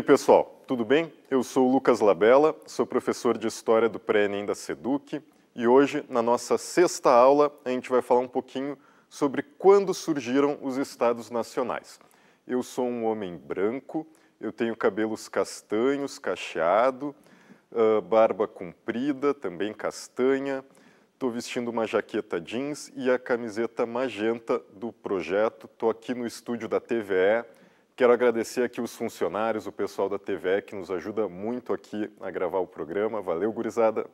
aí, pessoal, tudo bem? Eu sou o Lucas Labella, sou professor de História do Pré-ENEM da SEDUC e hoje, na nossa sexta aula, a gente vai falar um pouquinho sobre quando surgiram os estados nacionais. Eu sou um homem branco, eu tenho cabelos castanhos, cacheado, uh, barba comprida, também castanha, estou vestindo uma jaqueta jeans e a camiseta magenta do projeto, estou aqui no estúdio da TVE, Quero agradecer aqui os funcionários, o pessoal da TV que nos ajuda muito aqui a gravar o programa. Valeu, gurizada.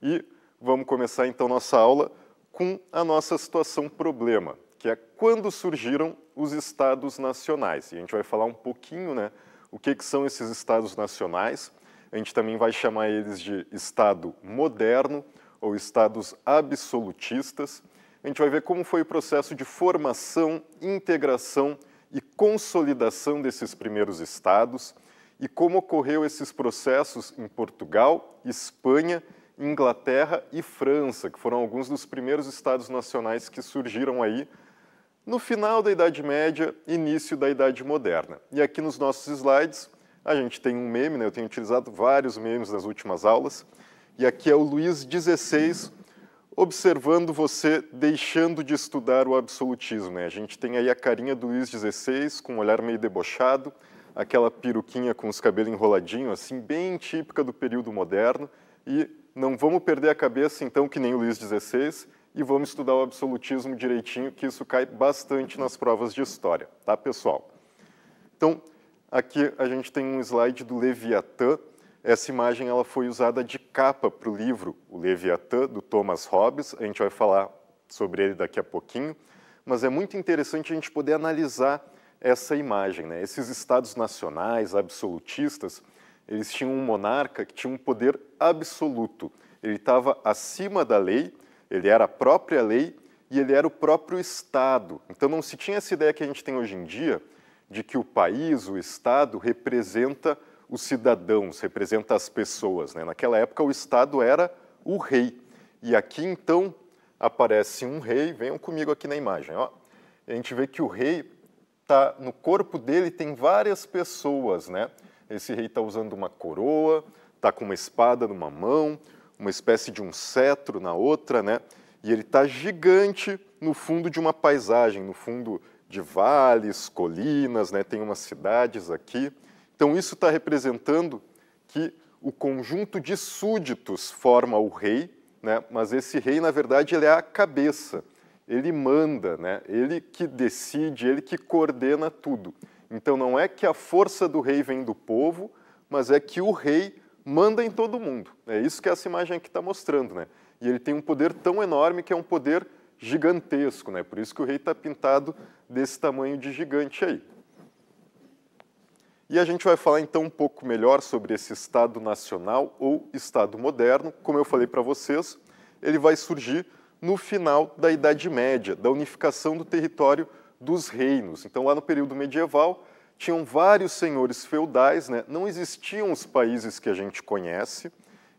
E vamos começar então nossa aula com a nossa situação problema, que é quando surgiram os estados nacionais. E a gente vai falar um pouquinho, né, o que, que são esses estados nacionais. A gente também vai chamar eles de estado moderno ou estados absolutistas. A gente vai ver como foi o processo de formação, integração e consolidação desses primeiros estados e como ocorreu esses processos em Portugal, Espanha, Inglaterra e França, que foram alguns dos primeiros estados nacionais que surgiram aí no final da Idade Média, início da Idade Moderna. E aqui nos nossos slides a gente tem um meme, né? eu tenho utilizado vários memes nas últimas aulas, e aqui é o Luís XVI, observando você deixando de estudar o absolutismo. Né? A gente tem aí a carinha do Luiz XVI, com um olhar meio debochado, aquela peruquinha com os cabelos enroladinhos, assim, bem típica do período moderno. E não vamos perder a cabeça, então, que nem o Luiz XVI, e vamos estudar o absolutismo direitinho, que isso cai bastante nas provas de história, tá, pessoal? Então, aqui a gente tem um slide do Leviatã, essa imagem ela foi usada de capa para o livro O Leviatã, do Thomas Hobbes. A gente vai falar sobre ele daqui a pouquinho. Mas é muito interessante a gente poder analisar essa imagem. Né? Esses estados nacionais absolutistas, eles tinham um monarca que tinha um poder absoluto. Ele estava acima da lei, ele era a própria lei e ele era o próprio Estado. Então não se tinha essa ideia que a gente tem hoje em dia de que o país, o Estado, representa os cidadãos, representa as pessoas. Né? Naquela época, o Estado era o rei. E aqui, então, aparece um rei. Venham comigo aqui na imagem. Ó. A gente vê que o rei tá no corpo dele tem várias pessoas, né? Esse rei está usando uma coroa, está com uma espada numa mão, uma espécie de um cetro na outra, né? E ele está gigante no fundo de uma paisagem, no fundo de vales, colinas, né? Tem umas cidades aqui. Então, isso está representando que o conjunto de súditos forma o rei, né? mas esse rei, na verdade, ele é a cabeça, ele manda, né? ele que decide, ele que coordena tudo. Então, não é que a força do rei vem do povo, mas é que o rei manda em todo mundo. É isso que essa imagem aqui está mostrando. Né? E ele tem um poder tão enorme que é um poder gigantesco, né? por isso que o rei está pintado desse tamanho de gigante aí. E a gente vai falar então um pouco melhor sobre esse Estado Nacional ou Estado Moderno. Como eu falei para vocês, ele vai surgir no final da Idade Média, da unificação do território dos reinos. Então, lá no período medieval, tinham vários senhores feudais, né? não existiam os países que a gente conhece,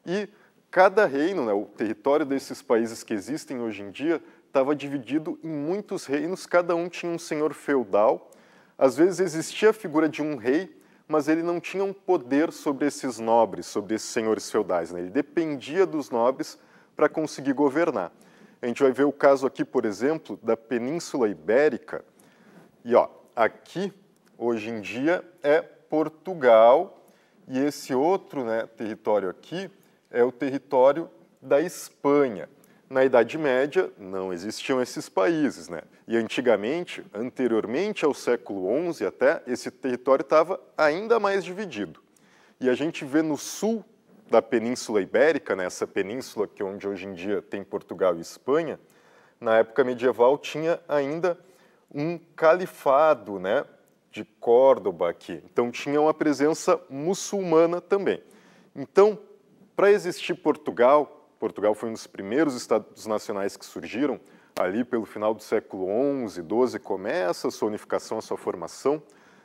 e cada reino, né, o território desses países que existem hoje em dia, estava dividido em muitos reinos, cada um tinha um senhor feudal. Às vezes existia a figura de um rei mas ele não tinha um poder sobre esses nobres, sobre esses senhores feudais. Né? Ele dependia dos nobres para conseguir governar. A gente vai ver o caso aqui, por exemplo, da Península Ibérica. E ó, aqui, hoje em dia, é Portugal, e esse outro né, território aqui é o território da Espanha. Na Idade Média não existiam esses países, né? E antigamente, anteriormente ao século XI até, esse território estava ainda mais dividido. E a gente vê no sul da Península Ibérica, nessa né, península que é onde hoje em dia tem Portugal e Espanha, na época medieval tinha ainda um califado, né, de Córdoba aqui. Então tinha uma presença muçulmana também. Então, para existir Portugal, Portugal foi um dos primeiros estados nacionais que surgiram, ali pelo final do século XI, XII, começa a sua unificação, a sua formação.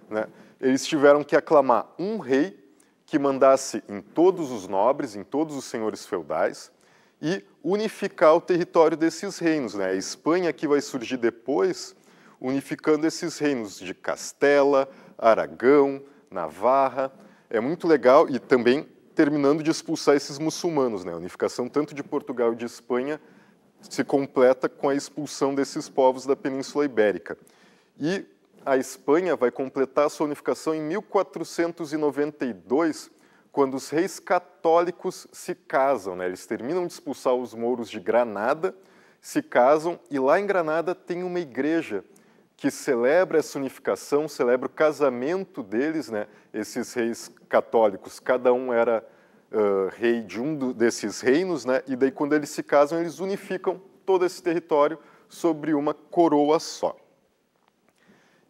Né? Eles tiveram que aclamar um rei que mandasse em todos os nobres, em todos os senhores feudais, e unificar o território desses reinos. Né? A Espanha que vai surgir depois, unificando esses reinos de Castela, Aragão, Navarra. É muito legal e também terminando de expulsar esses muçulmanos. Né? A unificação tanto de Portugal e de Espanha se completa com a expulsão desses povos da Península Ibérica. E a Espanha vai completar sua unificação em 1492, quando os reis católicos se casam. Né? Eles terminam de expulsar os mouros de Granada, se casam e lá em Granada tem uma igreja que celebra essa unificação, celebra o casamento deles, né? esses reis católicos. Cada um era uh, rei de um do, desses reinos, né? e daí, quando eles se casam, eles unificam todo esse território sobre uma coroa só.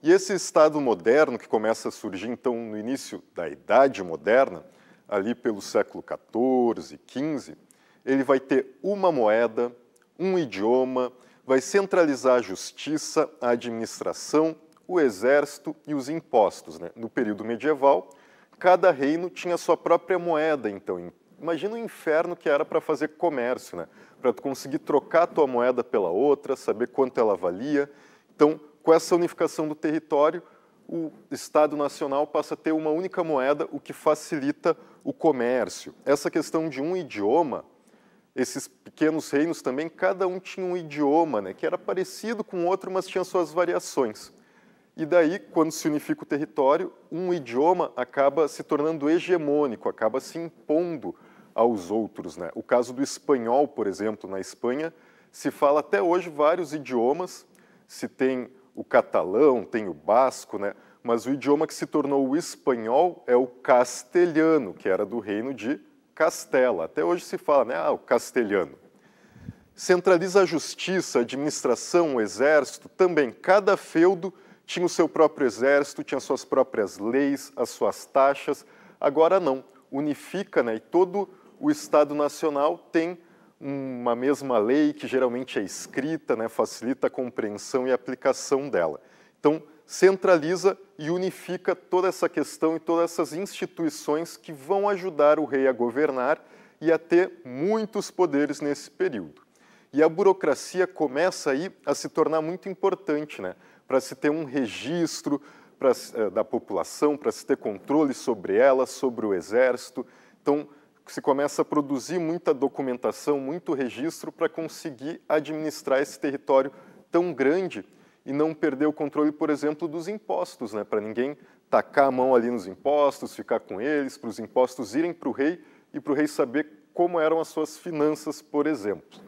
E esse Estado moderno, que começa a surgir, então, no início da Idade Moderna, ali pelo século XIV, XV, ele vai ter uma moeda, um idioma, vai centralizar a justiça, a administração, o exército e os impostos. Né? No período medieval, cada reino tinha sua própria moeda, então imagina o inferno que era para fazer comércio, né? Para tu conseguir trocar a tua moeda pela outra, saber quanto ela valia. Então, com essa unificação do território, o Estado Nacional passa a ter uma única moeda, o que facilita o comércio. Essa questão de um idioma esses pequenos reinos também, cada um tinha um idioma, né, que era parecido com o outro, mas tinha suas variações. E daí, quando se unifica o território, um idioma acaba se tornando hegemônico, acaba se impondo aos outros. Né? O caso do espanhol, por exemplo, na Espanha, se fala até hoje vários idiomas, se tem o catalão, tem o basco, né? mas o idioma que se tornou o espanhol é o castelhano, que era do reino de castela. Até hoje se fala, né? Ah, o castelhano. Centraliza a justiça, a administração, o exército, também cada feudo tinha o seu próprio exército, tinha suas próprias leis, as suas taxas. Agora não, unifica, né? E todo o Estado Nacional tem uma mesma lei que geralmente é escrita, né? Facilita a compreensão e aplicação dela. Então, centraliza e unifica toda essa questão e todas essas instituições que vão ajudar o rei a governar e a ter muitos poderes nesse período. E a burocracia começa aí a se tornar muito importante, né? Para se ter um registro pra, eh, da população, para se ter controle sobre ela, sobre o exército. Então, se começa a produzir muita documentação, muito registro para conseguir administrar esse território tão grande e não perder o controle, por exemplo, dos impostos, né? para ninguém tacar a mão ali nos impostos, ficar com eles, para os impostos irem para o rei e para o rei saber como eram as suas finanças, por exemplo.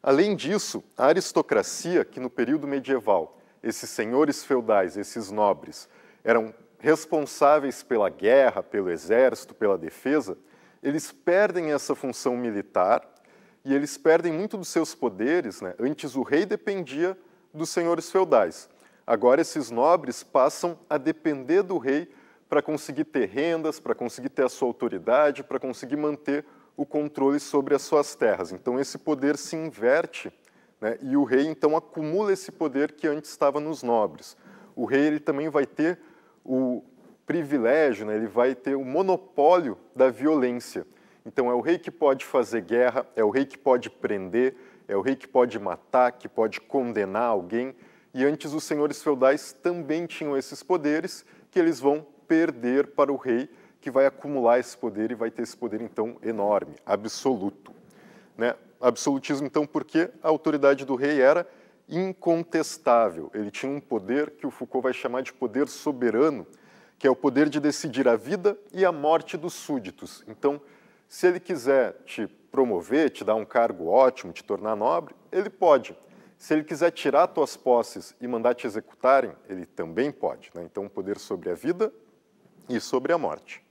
Além disso, a aristocracia, que no período medieval, esses senhores feudais, esses nobres, eram responsáveis pela guerra, pelo exército, pela defesa, eles perdem essa função militar e eles perdem muito dos seus poderes. Né? Antes, o rei dependia dos senhores feudais. Agora, esses nobres passam a depender do rei para conseguir ter rendas, para conseguir ter a sua autoridade, para conseguir manter o controle sobre as suas terras. Então, esse poder se inverte né? e o rei, então, acumula esse poder que antes estava nos nobres. O rei ele também vai ter o privilégio, né? ele vai ter o monopólio da violência. Então, é o rei que pode fazer guerra, é o rei que pode prender, é o rei que pode matar, que pode condenar alguém. E antes os senhores feudais também tinham esses poderes que eles vão perder para o rei, que vai acumular esse poder e vai ter esse poder então enorme, absoluto. Né? Absolutismo então porque a autoridade do rei era incontestável. Ele tinha um poder que o Foucault vai chamar de poder soberano, que é o poder de decidir a vida e a morte dos súditos. Então, se ele quiser te tipo, promover, te dar um cargo ótimo, te tornar nobre, ele pode. Se ele quiser tirar tuas posses e mandar te executarem, ele também pode. Né? Então, poder sobre a vida e sobre a morte.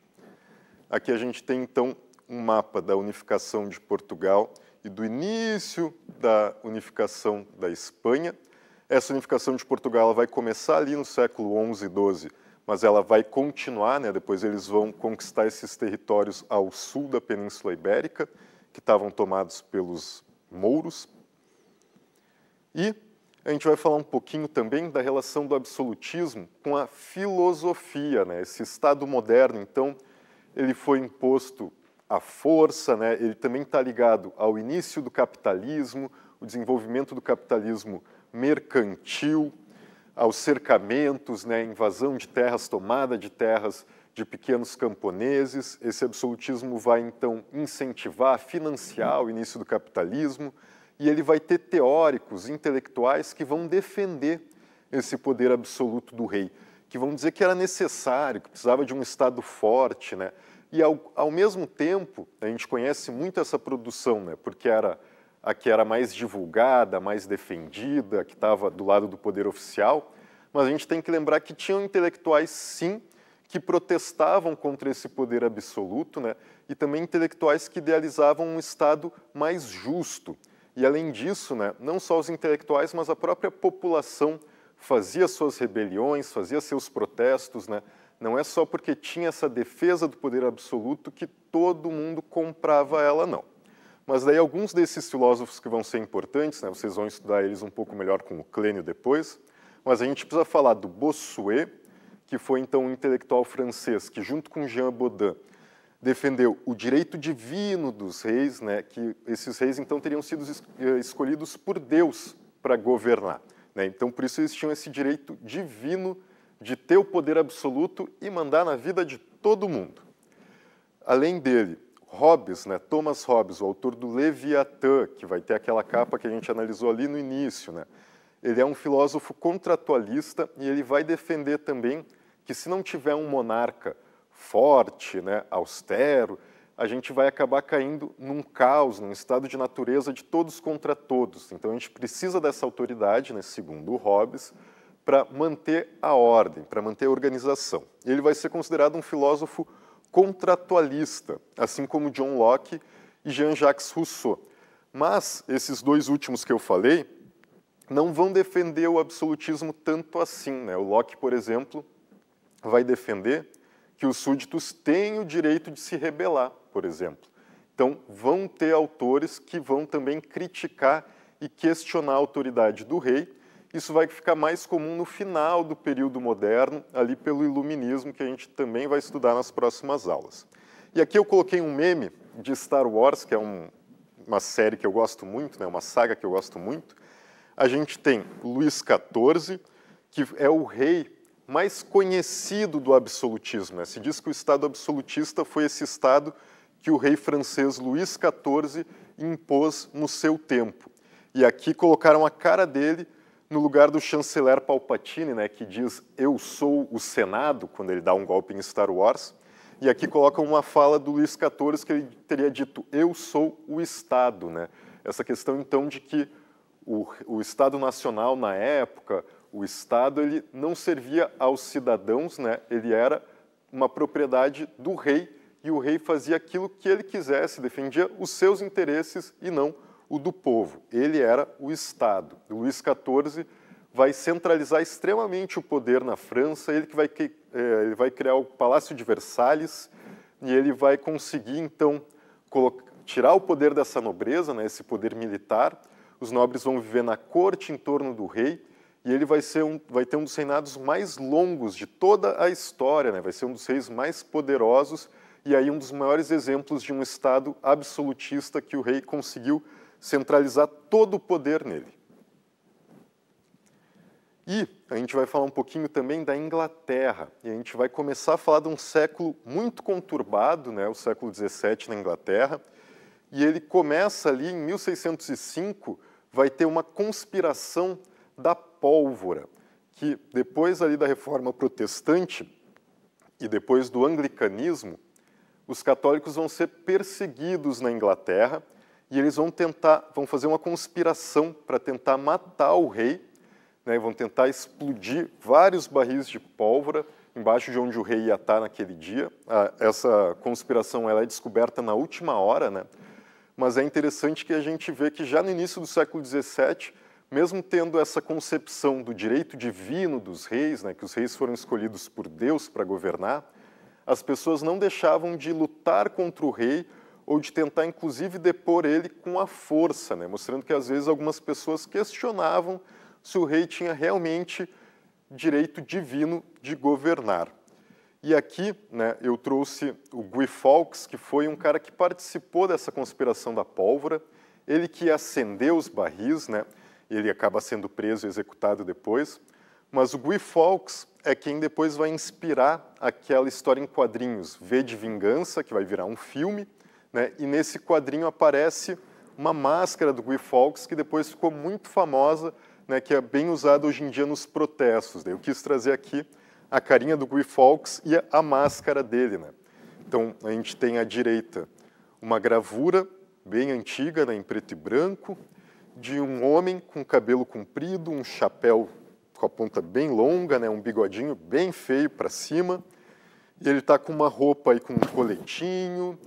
Aqui a gente tem, então, um mapa da unificação de Portugal e do início da unificação da Espanha. Essa unificação de Portugal vai começar ali no século XI e XII, mas ela vai continuar, né? depois eles vão conquistar esses territórios ao sul da Península Ibérica, que estavam tomados pelos mouros. E a gente vai falar um pouquinho também da relação do absolutismo com a filosofia, né? Esse estado moderno, então, ele foi imposto à força, né? Ele também está ligado ao início do capitalismo, o desenvolvimento do capitalismo mercantil, aos cercamentos, né? Invasão de terras, tomada de terras de pequenos camponeses. Esse absolutismo vai então incentivar, financiar o início do capitalismo e ele vai ter teóricos, intelectuais que vão defender esse poder absoluto do rei, que vão dizer que era necessário, que precisava de um Estado forte, né? E ao, ao mesmo tempo, a gente conhece muito essa produção, né? Porque era a que era mais divulgada, mais defendida, que estava do lado do poder oficial, mas a gente tem que lembrar que tinham intelectuais, sim, que protestavam contra esse poder absoluto, né? e também intelectuais que idealizavam um Estado mais justo. E além disso, né, não só os intelectuais, mas a própria população fazia suas rebeliões, fazia seus protestos. Né? Não é só porque tinha essa defesa do poder absoluto que todo mundo comprava ela, não. Mas daí alguns desses filósofos que vão ser importantes, né, vocês vão estudar eles um pouco melhor com o Clênio depois, mas a gente precisa falar do Bossuet, que foi então um intelectual francês, que junto com Jean Baudin defendeu o direito divino dos reis, né, que esses reis então teriam sido eh, escolhidos por Deus para governar. Né? Então, por isso eles tinham esse direito divino de ter o poder absoluto e mandar na vida de todo mundo. Além dele, Hobbes, né, Thomas Hobbes, o autor do Leviatã, que vai ter aquela capa que a gente analisou ali no início, né, ele é um filósofo contratualista e ele vai defender também que se não tiver um monarca forte, né, austero, a gente vai acabar caindo num caos, num estado de natureza de todos contra todos. Então a gente precisa dessa autoridade, né, segundo Hobbes, para manter a ordem, para manter a organização. Ele vai ser considerado um filósofo contratualista, assim como John Locke e Jean-Jacques Rousseau. Mas esses dois últimos que eu falei, não vão defender o absolutismo tanto assim. Né? O Locke, por exemplo, vai defender que os súditos têm o direito de se rebelar, por exemplo. Então, vão ter autores que vão também criticar e questionar a autoridade do rei. Isso vai ficar mais comum no final do período moderno, ali pelo iluminismo, que a gente também vai estudar nas próximas aulas. E aqui eu coloquei um meme de Star Wars, que é um, uma série que eu gosto muito, né, uma saga que eu gosto muito, a gente tem Luís XIV, que é o rei mais conhecido do absolutismo. Né? Se diz que o Estado absolutista foi esse Estado que o rei francês Luís XIV impôs no seu tempo. E aqui colocaram a cara dele no lugar do chanceler Palpatine, né, que diz eu sou o Senado, quando ele dá um golpe em Star Wars. E aqui colocam uma fala do Luís XIV que ele teria dito eu sou o Estado. Né? Essa questão, então, de que o, o Estado Nacional, na época, o Estado ele não servia aos cidadãos, né? ele era uma propriedade do rei e o rei fazia aquilo que ele quisesse, defendia os seus interesses e não o do povo. Ele era o Estado. Luís XIV vai centralizar extremamente o poder na França, ele que vai, é, ele vai criar o Palácio de Versalhes e ele vai conseguir, então, tirar o poder dessa nobreza, né, esse poder militar, os nobres vão viver na corte em torno do rei e ele vai, ser um, vai ter um dos reinados mais longos de toda a história, né? vai ser um dos reis mais poderosos e aí um dos maiores exemplos de um Estado absolutista que o rei conseguiu centralizar todo o poder nele. E a gente vai falar um pouquinho também da Inglaterra, e a gente vai começar a falar de um século muito conturbado, né, o século XVII na Inglaterra, e ele começa ali em 1605, vai ter uma conspiração da pólvora, que depois ali da reforma protestante e depois do anglicanismo, os católicos vão ser perseguidos na Inglaterra e eles vão tentar, vão fazer uma conspiração para tentar matar o rei, né, vão tentar explodir vários barris de pólvora embaixo de onde o rei ia estar naquele dia. Ah, essa conspiração ela é descoberta na última hora, né? mas é interessante que a gente vê que já no início do século XVII, mesmo tendo essa concepção do direito divino dos reis, né, que os reis foram escolhidos por Deus para governar, as pessoas não deixavam de lutar contra o rei ou de tentar, inclusive, depor ele com a força, né, mostrando que às vezes algumas pessoas questionavam se o rei tinha realmente direito divino de governar. E aqui né, eu trouxe o Guy Fawkes, que foi um cara que participou dessa conspiração da pólvora, ele que acendeu os barris, né, ele acaba sendo preso e executado depois, mas o Guy Fawkes é quem depois vai inspirar aquela história em quadrinhos, V de Vingança, que vai virar um filme, né, e nesse quadrinho aparece uma máscara do Guy Fawkes que depois ficou muito famosa, né, que é bem usada hoje em dia nos protestos. Eu quis trazer aqui a carinha do Guy Fawkes e a máscara dele. Né? Então, a gente tem à direita uma gravura bem antiga, né, em preto e branco, de um homem com cabelo comprido, um chapéu com a ponta bem longa, né, um bigodinho bem feio para cima. E ele está com uma roupa aí com um coletinho,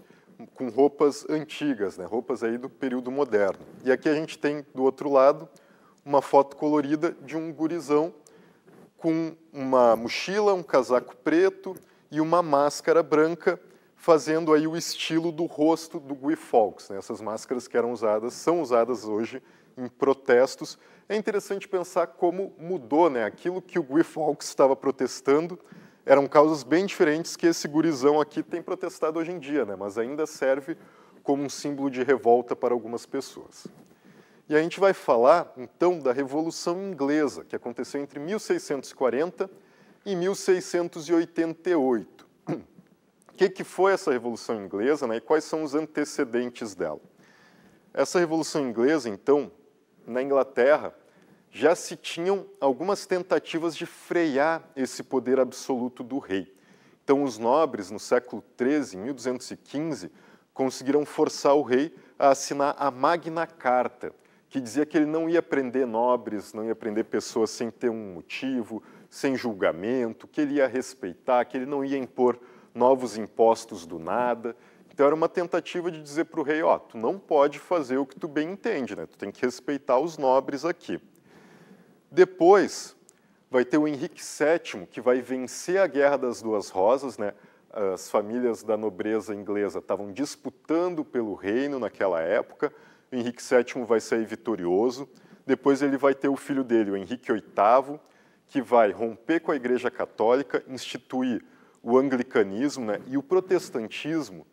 com roupas antigas, né, roupas aí do período moderno. E aqui a gente tem do outro lado uma foto colorida de um gurizão com uma mochila, um casaco preto e uma máscara branca, fazendo aí o estilo do rosto do Guy Fawkes. Né? Essas máscaras que eram usadas, são usadas hoje em protestos. É interessante pensar como mudou, né? Aquilo que o Guy Fawkes estava protestando eram causas bem diferentes que esse gurizão aqui tem protestado hoje em dia, né? mas ainda serve como um símbolo de revolta para algumas pessoas. E a gente vai falar, então, da Revolução Inglesa, que aconteceu entre 1640 e 1688. O que, que foi essa Revolução Inglesa né, e quais são os antecedentes dela? Essa Revolução Inglesa, então, na Inglaterra, já se tinham algumas tentativas de frear esse poder absoluto do rei. Então, os nobres, no século XIII, em 1215, conseguiram forçar o rei a assinar a Magna Carta, que dizia que ele não ia prender nobres, não ia prender pessoas sem ter um motivo, sem julgamento, que ele ia respeitar, que ele não ia impor novos impostos do nada. Então era uma tentativa de dizer para o rei, ó, oh, tu não pode fazer o que tu bem entende, né? Tu tem que respeitar os nobres aqui. Depois vai ter o Henrique VII que vai vencer a Guerra das Duas Rosas, né? As famílias da nobreza inglesa estavam disputando pelo reino naquela época Henrique VII vai sair vitorioso. Depois ele vai ter o filho dele, o Henrique VIII, que vai romper com a Igreja Católica, instituir o anglicanismo né, e o protestantismo.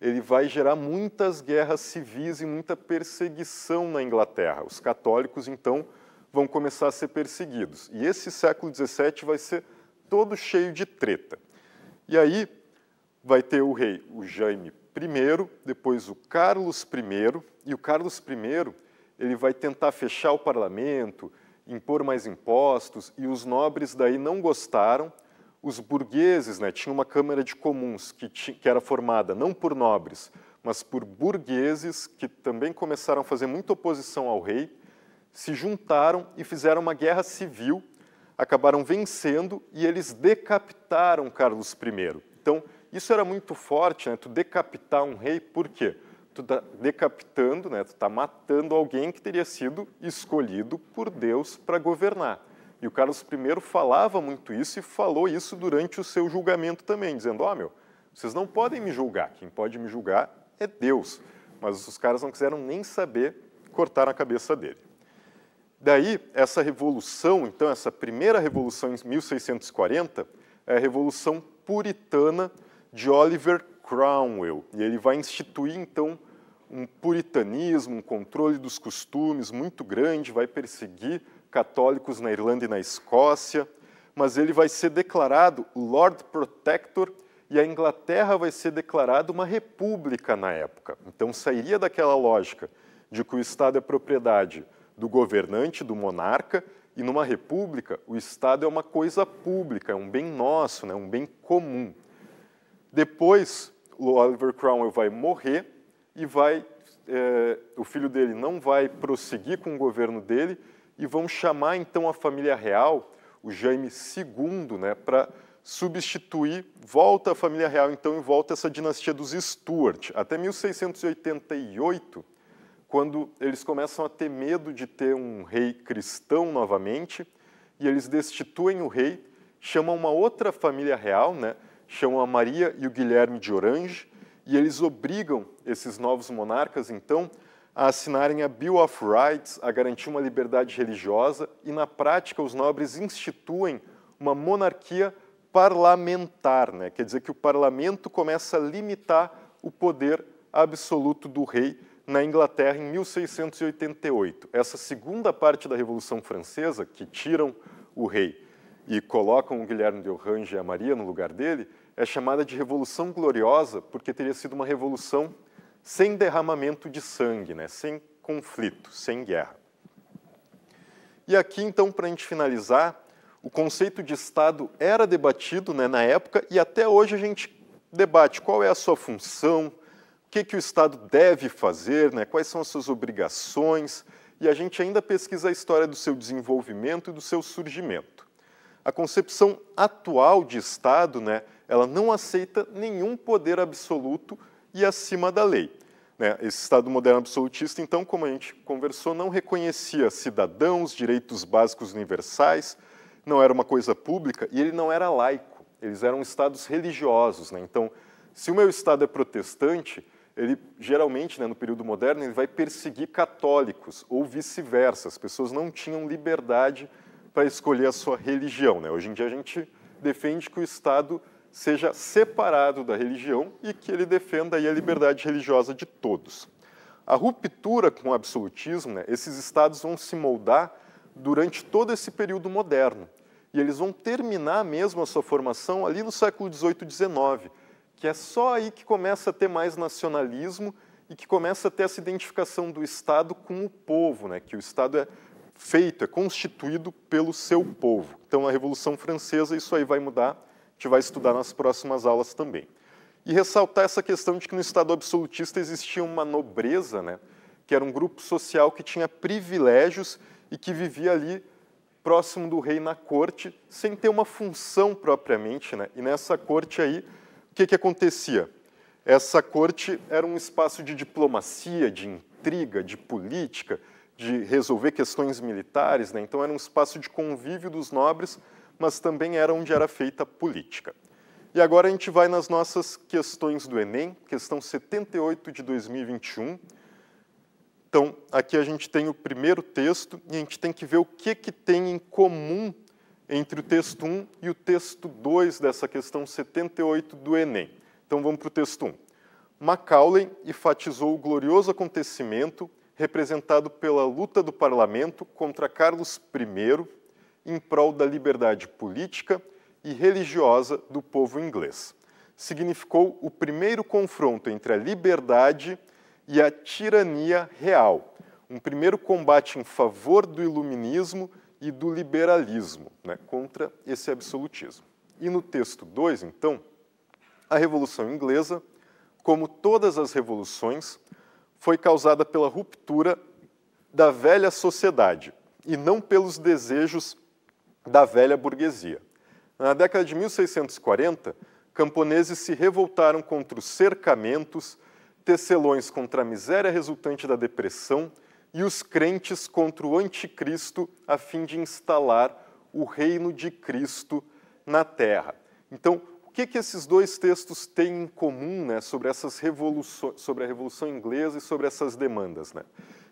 Ele vai gerar muitas guerras civis e muita perseguição na Inglaterra. Os católicos, então, vão começar a ser perseguidos. E esse século XVII vai ser todo cheio de treta. E aí vai ter o rei, o Jaime I, depois o Carlos I, e o Carlos I ele vai tentar fechar o parlamento, impor mais impostos, e os nobres daí não gostaram. Os burgueses, né, tinha uma Câmara de Comuns que, tinha, que era formada não por nobres, mas por burgueses que também começaram a fazer muita oposição ao rei, se juntaram e fizeram uma guerra civil, acabaram vencendo e eles decapitaram Carlos I. Então, isso era muito forte, né? Tu decapitar um rei, por quê? Tu tá decapitando, né? Tu tá matando alguém que teria sido escolhido por Deus para governar. E o Carlos I falava muito isso e falou isso durante o seu julgamento também, dizendo: "Ó, oh, meu, vocês não podem me julgar. Quem pode me julgar é Deus." Mas os caras não quiseram nem saber, cortar a cabeça dele. Daí, essa revolução, então, essa primeira revolução em 1640, é a Revolução Puritana de Oliver Cromwell. E ele vai instituir, então, um puritanismo, um controle dos costumes muito grande, vai perseguir católicos na Irlanda e na Escócia, mas ele vai ser declarado Lord Protector e a Inglaterra vai ser declarada uma república na época. Então sairia daquela lógica de que o Estado é propriedade do governante, do monarca, e numa república o Estado é uma coisa pública, é um bem nosso, né, um bem comum. Depois, o Oliver Cromwell vai morrer e vai, é, o filho dele não vai prosseguir com o governo dele e vão chamar então a família real, o Jaime II, né, para substituir, volta a família real então e volta essa dinastia dos Stuart, até 1688, quando eles começam a ter medo de ter um rei cristão novamente, e eles destituem o rei, chamam uma outra família real, né, chamam a Maria e o Guilherme de Orange, e eles obrigam esses novos monarcas, então, a assinarem a Bill of Rights, a garantir uma liberdade religiosa, e na prática os nobres instituem uma monarquia parlamentar, né? quer dizer que o parlamento começa a limitar o poder absoluto do rei na Inglaterra em 1688. Essa segunda parte da Revolução Francesa, que tiram o rei e colocam o Guilherme de Orange e a Maria no lugar dele, é chamada de Revolução Gloriosa porque teria sido uma revolução sem derramamento de sangue, né? sem conflito, sem guerra. E aqui, então, para a gente finalizar, o conceito de Estado era debatido né, na época e até hoje a gente debate qual é a sua função, o que, que o Estado deve fazer, né, quais são as suas obrigações, e a gente ainda pesquisa a história do seu desenvolvimento e do seu surgimento a concepção atual de Estado, né, ela não aceita nenhum poder absoluto e acima da lei. Né? Esse Estado moderno absolutista, então, como a gente conversou, não reconhecia cidadãos, direitos básicos universais, não era uma coisa pública e ele não era laico. Eles eram estados religiosos. Né? Então, se o meu Estado é protestante, ele geralmente, né, no período moderno, ele vai perseguir católicos ou vice-versa. As pessoas não tinham liberdade para escolher a sua religião. Né? Hoje em dia a gente defende que o Estado seja separado da religião e que ele defenda a liberdade religiosa de todos. A ruptura com o absolutismo, né, esses estados vão se moldar durante todo esse período moderno e eles vão terminar mesmo a sua formação ali no século xviii e XIX, que é só aí que começa a ter mais nacionalismo e que começa a ter essa identificação do Estado com o povo, né, que o Estado é feito, é constituído pelo seu povo. Então, a Revolução Francesa, isso aí vai mudar, a gente vai estudar nas próximas aulas também. E ressaltar essa questão de que no Estado absolutista existia uma nobreza, né, que era um grupo social que tinha privilégios e que vivia ali próximo do rei na corte, sem ter uma função propriamente. Né? E nessa corte aí, o que, que acontecia? Essa corte era um espaço de diplomacia, de intriga, de política, de resolver questões militares, né? então era um espaço de convívio dos nobres, mas também era onde era feita política. E agora a gente vai nas nossas questões do Enem, questão 78 de 2021. Então, aqui a gente tem o primeiro texto e a gente tem que ver o que, que tem em comum entre o texto 1 e o texto 2 dessa questão 78 do Enem. Então, vamos para o texto 1. Macaulay enfatizou o glorioso acontecimento representado pela luta do parlamento contra Carlos I em prol da liberdade política e religiosa do povo inglês. Significou o primeiro confronto entre a liberdade e a tirania real, um primeiro combate em favor do iluminismo e do liberalismo, né, contra esse absolutismo. E no texto 2, então, a Revolução Inglesa, como todas as revoluções, foi causada pela ruptura da velha sociedade e não pelos desejos da velha burguesia. Na década de 1640, camponeses se revoltaram contra os cercamentos, tecelões contra a miséria resultante da depressão e os crentes contra o anticristo a fim de instalar o reino de Cristo na terra. Então, o que, que esses dois textos têm em comum né, sobre, essas revoluções, sobre a Revolução Inglesa e sobre essas demandas? Né?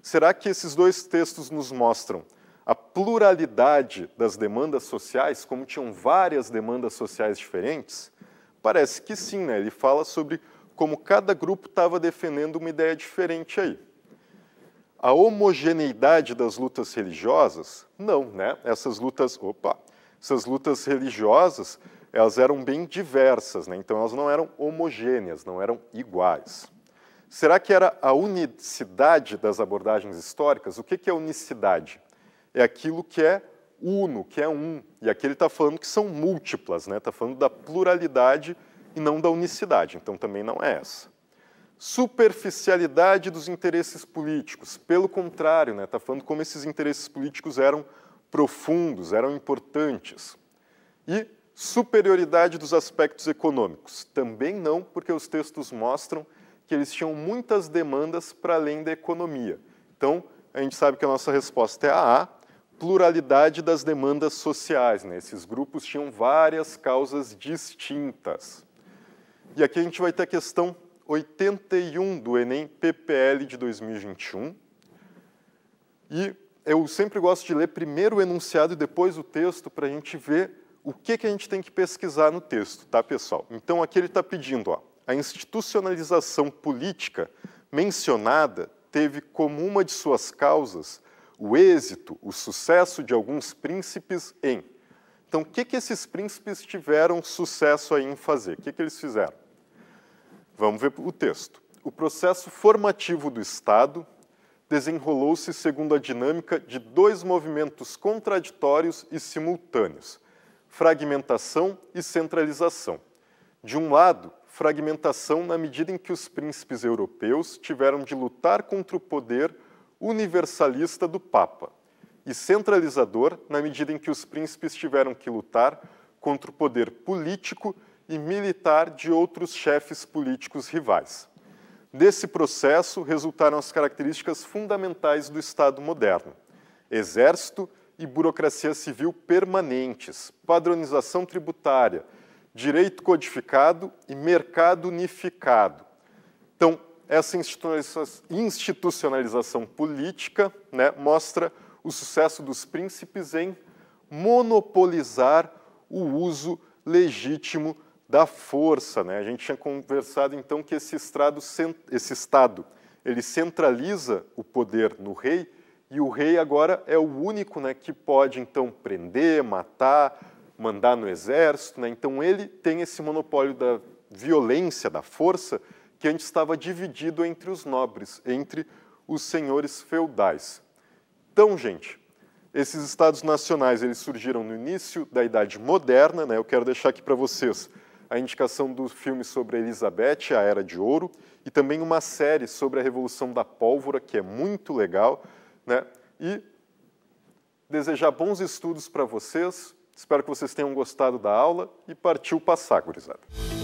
Será que esses dois textos nos mostram a pluralidade das demandas sociais, como tinham várias demandas sociais diferentes? Parece que sim, né? ele fala sobre como cada grupo estava defendendo uma ideia diferente aí. A homogeneidade das lutas religiosas? Não, né? Essas lutas, opa, essas lutas religiosas elas eram bem diversas, né? então elas não eram homogêneas, não eram iguais. Será que era a unicidade das abordagens históricas? O que, é unicidade? É aquilo que é uno, que é um. E aqui ele está falando que são múltiplas, está né? Tá falando da pluralidade e não da unicidade, então também não é essa. Superficialidade dos interesses políticos, pelo contrário, está né? Tá falando como esses interesses políticos eram profundos, eram importantes. E Superioridade dos aspectos econômicos. Também não, porque os textos mostram que eles tinham muitas demandas para além da economia. Então, a gente sabe que a nossa resposta é a A, pluralidade das demandas sociais. Né? Esses grupos tinham várias causas distintas. E aqui a gente vai ter a questão 81 do Enem PPL de 2021. E eu sempre gosto de ler primeiro o enunciado e depois o texto para a gente ver o que, que a gente tem que pesquisar no texto, tá, pessoal? Então, aqui ele está pedindo, ó, a institucionalização política mencionada teve como uma de suas causas o êxito, o sucesso de alguns príncipes em. Então, o que, que esses príncipes tiveram sucesso aí em fazer? O que, que eles fizeram? Vamos ver o texto. O processo formativo do Estado desenrolou-se segundo a dinâmica de dois movimentos contraditórios e simultâneos – fragmentação e centralização. De um lado, fragmentação na medida em que os príncipes europeus tiveram de lutar contra o poder universalista do Papa, e centralizador na medida em que os príncipes tiveram que lutar contra o poder político e militar de outros chefes políticos rivais. Desse processo resultaram as características fundamentais do Estado moderno: exército, e burocracia civil permanentes, padronização tributária, direito codificado e mercado unificado. Então, essa institucionalização política né, mostra o sucesso dos príncipes em monopolizar o uso legítimo da força. Né? A gente tinha conversado então que esse, estrado, esse Estado ele centraliza o poder no rei e o rei agora é o único né, que pode então prender, matar, mandar no exército. Né? Então ele tem esse monopólio da violência, da força, que antes estava dividido entre os nobres, entre os senhores feudais. Então, gente, esses estados nacionais eles surgiram no início da Idade Moderna. Né? Eu quero deixar aqui para vocês a indicação do filme sobre Elizabeth, a Era de Ouro, e também uma série sobre a Revolução da Pólvora, que é muito legal. Né? E desejar bons estudos para vocês. Espero que vocês tenham gostado da aula e partiu passar, gurizada.